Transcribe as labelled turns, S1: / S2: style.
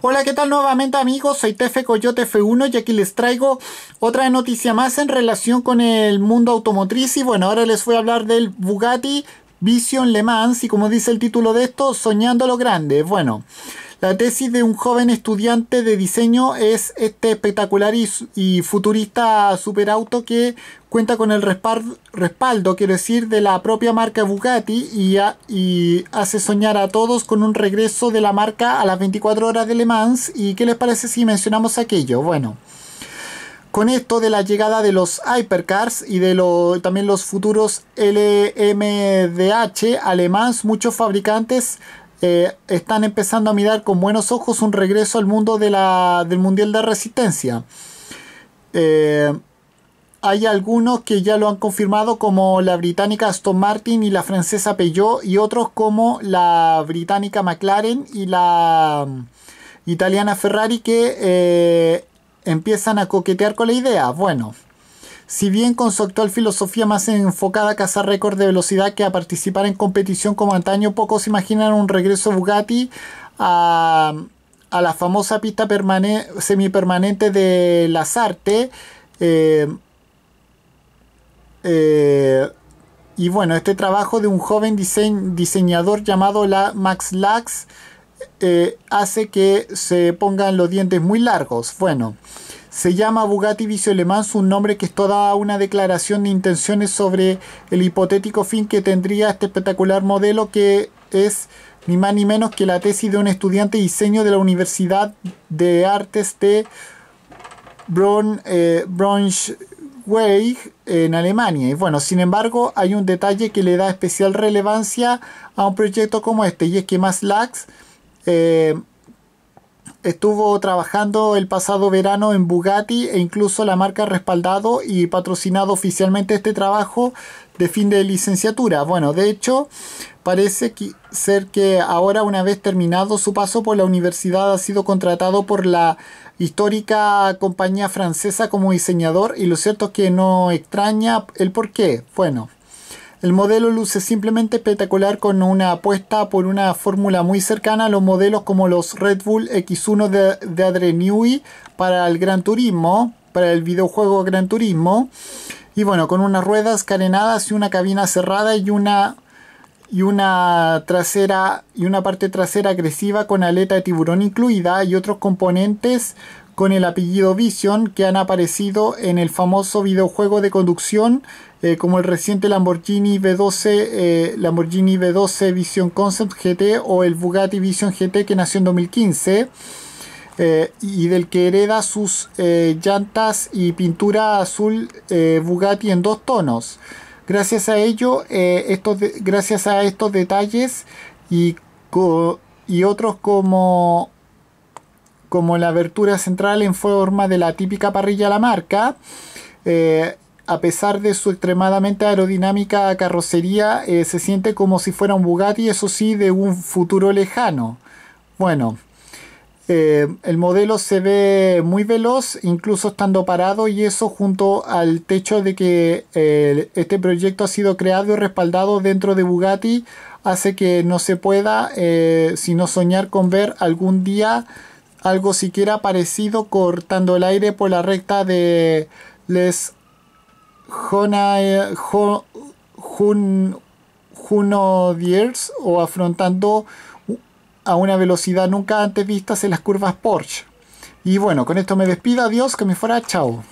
S1: Hola, ¿qué tal nuevamente amigos? Soy Tefe Coyote F1 y aquí les traigo otra noticia más en relación con el mundo automotriz y bueno, ahora les voy a hablar del Bugatti Vision Le Mans y como dice el título de esto, Soñando lo Grande. Bueno, la tesis de un joven estudiante de diseño es este espectacular y, y futurista superauto que cuenta con el respaldo, quiero decir, de la propia marca Bugatti y, hace soñar a todos con un regreso de la marca a las 24 horas de Le Mans. ¿Y qué les parece si mencionamos aquello? Bueno, con esto de la llegada de los hypercars y de también los futuros LMDH Mans. muchos fabricantes eh, están empezando a mirar con buenos ojos un regreso al mundo de la, del Mundial de Resistencia. Eh, hay algunos que ya lo han confirmado como la británica Aston Martin y la francesa Peugeot y otros como la británica McLaren y la mm, italiana Ferrari que eh, empiezan a coquetear con la idea. Bueno, si bien con su actual filosofía más enfocada a cazar récord de velocidad que a participar en competición como antaño, pocos imaginan un regreso Bugatti a, la famosa pista semipermanente de Lasarte Eh, eh, y bueno, este trabajo de un joven diseñador llamado la Max Lax eh, hace que se pongan los dientes muy largos. Bueno, se llama Bugatti Vicio Alemán, un nombre que es toda una declaración de intenciones sobre el hipotético fin que tendría este espectacular modelo que es ni más ni menos que la tesis de un estudiante de diseño de la Universidad de Artes de Braun, eh, Way en Alemania. Y bueno, sin embargo, hay un detalle que le da especial relevancia a un proyecto como este, y es que más eh, Estuvo trabajando el pasado verano en Bugatti e incluso la marca ha respaldado y patrocinado oficialmente este trabajo de fin de licenciatura. Bueno, de hecho, parece ser que ahora una vez terminado su paso por la universidad ha sido contratado por la histórica compañía francesa como diseñador y lo cierto es que no extraña el por qué. Bueno, el modelo luce simplemente espectacular con una apuesta por una fórmula muy cercana a los modelos como los Red Bull X1 de, de para el Gran Turismo, para el videojuego Gran Turismo. Y bueno, con unas ruedas carenadas y una cabina cerrada y una y una trasera y una parte trasera agresiva con aleta de tiburón incluida y otros componentes con el apellido Vision que han aparecido en el famoso videojuego de conducción eh, como el reciente Lamborghini V12 eh, Lamborghini V12 Vision Concept GT o el Bugatti Vision GT que nació en 2015 eh, y del que hereda sus llantas y pintura azul Bugatti en dos tonos. Gracias a ello, estos gracias a estos detalles y, y otros como como la abertura central en forma de la típica parrilla la marca. Eh, a pesar de su extremadamente aerodinámica carrocería, eh, se siente como si fuera un Bugatti, eso sí, de un futuro lejano. Bueno, eh, el modelo se ve muy veloz, incluso estando parado, y eso junto al techo de que este proyecto ha sido creado y respaldado dentro de Bugatti, hace que no se pueda, sino soñar con ver algún día algo siquiera parecido cortando el aire por la recta de Les Junodiers jo, o afrontando a una velocidad nunca antes vista en las curvas Porsche. Y bueno, con esto me despido, adiós, que me fuera, chao.